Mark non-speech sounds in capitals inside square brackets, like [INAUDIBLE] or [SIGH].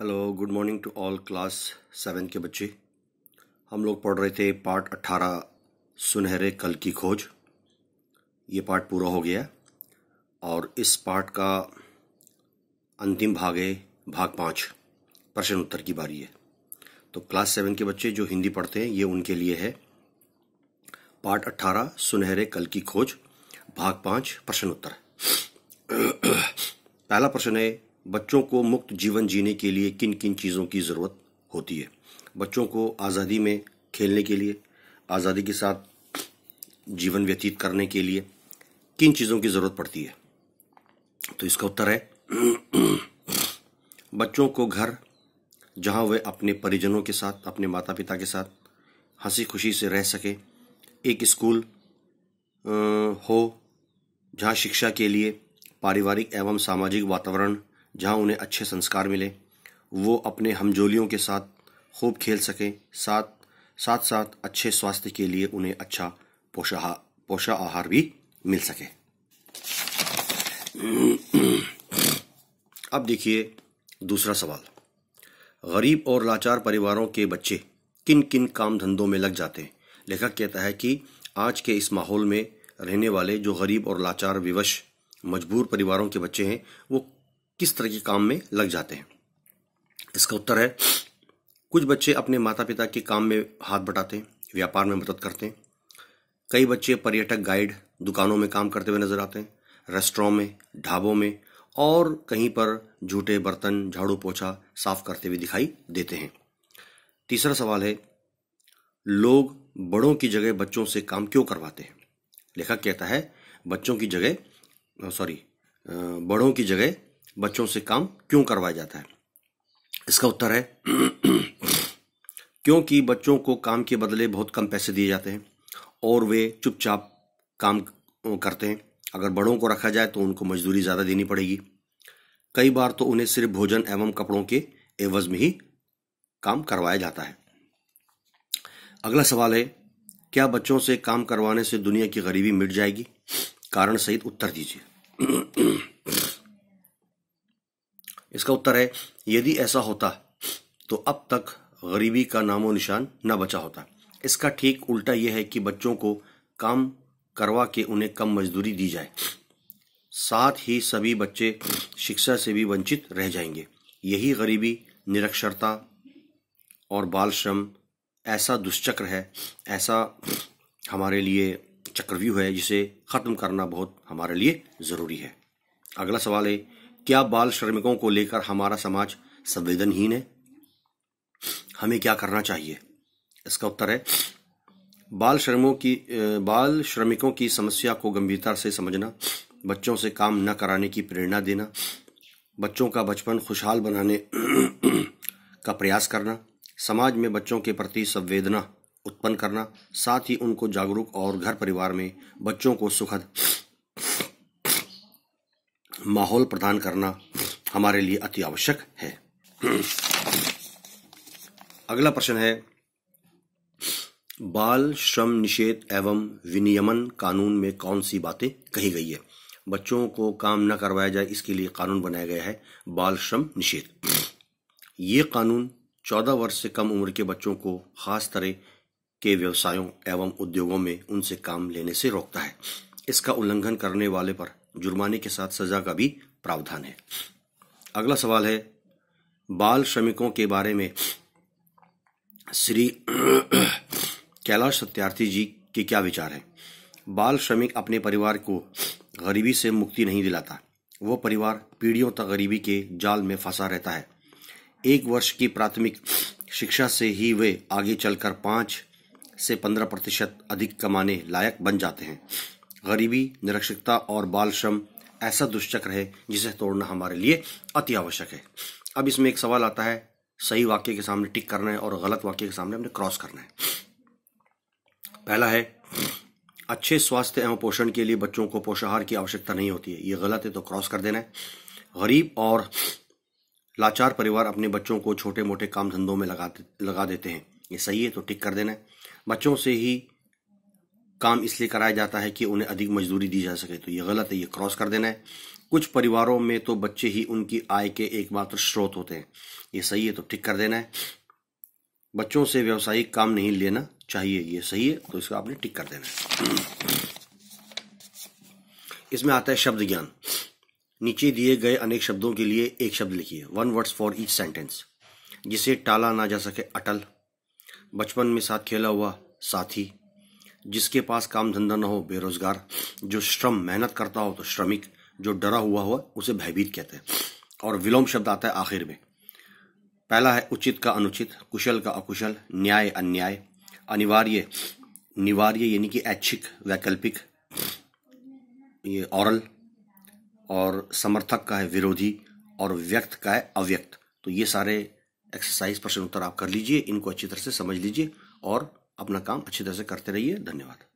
hello good morning to all class seven के बच्चे हम लोग पढ़ रहे थे पार्ट अट्ठारह सुनहरे कल की खोज ये पार्ट पूरा हो गया और इस पार्ट का अंतिम भाग है भाग पाँच प्रश्न उत्तर की बारी है तो क्लास सेवन के बच्चे जो हिंदी पढ़ते हैं ये उनके लिए है पार्ट अट्ठारह सुनहरे कल की खोज भाग पाँच प्रश्न उत्तर [CLEARS THROAT] पहला प्रश्न है बच्चों को मुक्त जीवन जीने के लिए किन किन चीज़ों की ज़रूरत होती है बच्चों को आज़ादी में खेलने के लिए आज़ादी के साथ जीवन व्यतीत करने के लिए किन चीज़ों की ज़रूरत पड़ती है तो इसका उत्तर है [CLEARS THROAT] बच्चों को घर जहां वे अपने परिजनों के साथ अपने माता पिता के साथ हंसी खुशी से रह सके एक स्कूल हो जहां शिक्षा के लिए पारिवारिक एवं सामाजिक वातावरण जहां उन्हें अच्छे संस्कार मिले वो अपने हमजोलियों के साथ खूब खेल सकें साथ साथ साथ अच्छे स्वास्थ्य के लिए उन्हें अच्छा पोषा पोषा आहार भी मिल सके अब देखिए दूसरा सवाल गरीब और लाचार परिवारों के बच्चे किन किन काम धंधों में लग जाते हैं लेखक कहता है कि आज के इस माहौल में रहने वाले जो गरीब और लाचार विवश मजबूर परिवारों के बच्चे हैं वो किस तरह के काम में लग जाते हैं इसका उत्तर है कुछ बच्चे अपने माता पिता के काम में हाथ बटाते हैं व्यापार में मदद करते हैं कई बच्चे पर्यटक गाइड दुकानों में काम करते हुए नजर आते हैं रेस्टोरों में ढाबों में और कहीं पर झूठे बर्तन झाड़ू पोछा साफ करते हुए दिखाई देते हैं तीसरा सवाल है लोग बड़ों की जगह बच्चों से काम क्यों करवाते हैं लेखक कहता है बच्चों की जगह सॉरी बड़ों की जगह बच्चों से काम क्यों करवाया जाता है इसका उत्तर है [CLEARS THROAT] क्योंकि बच्चों को काम के बदले बहुत कम पैसे दिए जाते हैं और वे चुपचाप काम करते हैं अगर बड़ों को रखा जाए तो उनको मजदूरी ज़्यादा देनी पड़ेगी कई बार तो उन्हें सिर्फ भोजन एवं कपड़ों के एवज में ही काम करवाया जाता है अगला सवाल है क्या बच्चों से काम करवाने से दुनिया की गरीबी मिट जाएगी कारण सहित उत्तर दीजिए [CLEARS THROAT] इसका उत्तर है यदि ऐसा होता तो अब तक गरीबी का नामो निशान न बचा होता इसका ठीक उल्टा यह है कि बच्चों को काम करवा के उन्हें कम मजदूरी दी जाए साथ ही सभी बच्चे शिक्षा से भी वंचित रह जाएंगे यही गरीबी निरक्षरता और बाल श्रम ऐसा दुष्चक्र है ऐसा हमारे लिए चक्रव्यूह है जिसे ख़त्म करना बहुत हमारे लिए ज़रूरी है अगला सवाल है क्या बाल श्रमिकों को लेकर हमारा समाज संवेदनहीन है हमें क्या करना चाहिए इसका उत्तर है बाल श्रमिकों की बाल श्रमिकों की समस्या को गंभीरता से समझना बच्चों से काम न कराने की प्रेरणा देना बच्चों का बचपन खुशहाल बनाने [CLEARS THROAT] का प्रयास करना समाज में बच्चों के प्रति संवेदना उत्पन्न करना साथ ही उनको जागरूक और घर परिवार में बच्चों को सुखद माहौल प्रदान करना हमारे लिए अति आवश्यक है अगला प्रश्न है बाल श्रम निषेध एवं विनियमन कानून में कौन सी बातें कही गई है बच्चों को काम न करवाया जाए इसके लिए कानून बनाया गया है बाल श्रम निषेध ये कानून 14 वर्ष से कम उम्र के बच्चों को खास तरह के व्यवसायों एवं उद्योगों में उनसे काम लेने से रोकता है इसका उल्लंघन करने वाले पर जुर्माने के साथ सजा का भी प्रावधान है अगला सवाल है बाल श्रमिकों के बारे में श्री कैलाश सत्यार्थी जी के क्या विचार हैं बाल श्रमिक अपने परिवार को गरीबी से मुक्ति नहीं दिलाता वह परिवार पीढ़ियों तक गरीबी के जाल में फंसा रहता है एक वर्ष की प्राथमिक शिक्षा से ही वे आगे चलकर पाँच से पंद्रह प्रतिशत अधिक कमाने लायक बन जाते हैं गरीबी निरक्षरता और बाल श्रम ऐसा दुष्चक्र है जिसे तोड़ना हमारे लिए अति आवश्यक है अब इसमें एक सवाल आता है सही वाक्य के सामने टिक करना है और गलत वाक्य के सामने हमने क्रॉस करना है पहला है अच्छे स्वास्थ्य एवं पोषण के लिए बच्चों को पोषाहार की आवश्यकता नहीं होती है ये गलत है तो क्रॉस कर देना है गरीब और लाचार परिवार अपने बच्चों को छोटे मोटे काम धंधों में लगा लगा देते हैं ये सही है तो टिक कर देना है बच्चों से ही काम इसलिए कराया जाता है कि उन्हें अधिक मजदूरी दी जा सके तो ये गलत है ये क्रॉस कर देना है कुछ परिवारों में तो बच्चे ही उनकी आय के एकमात्र स्रोत होते हैं ये सही है तो ठीक कर देना है बच्चों से व्यावसायिक काम नहीं लेना चाहिए ये सही है तो इसका आपने टिक कर देना है इसमें आता है शब्द ज्ञान नीचे दिए गए अनेक शब्दों के लिए एक शब्द लिखिए one words for each sentence जिसे टाला ना जा सके अटल बचपन में साथ खेला हुआ साथी जिसके पास काम धंधा ना हो बेरोजगार जो श्रम मेहनत करता हो तो श्रमिक जो डरा हुआ हो उसे भयभीत कहते हैं और विलोम शब्द आता है आखिर में पहला है उचित का अनुचित कुशल का अकुशल न्याय अन्याय अनिवार्य निवार्य यानी कि ऐच्छिक वैकल्पिक ये औरल और समर्थक का है विरोधी और व्यक्त का है अव्यक्त तो ये सारे एक्सरसाइज प्रश्न उत्तर आप कर लीजिए इनको अच्छी तरह से समझ लीजिए और अपना काम अच्छी तरह से करते रहिए धन्यवाद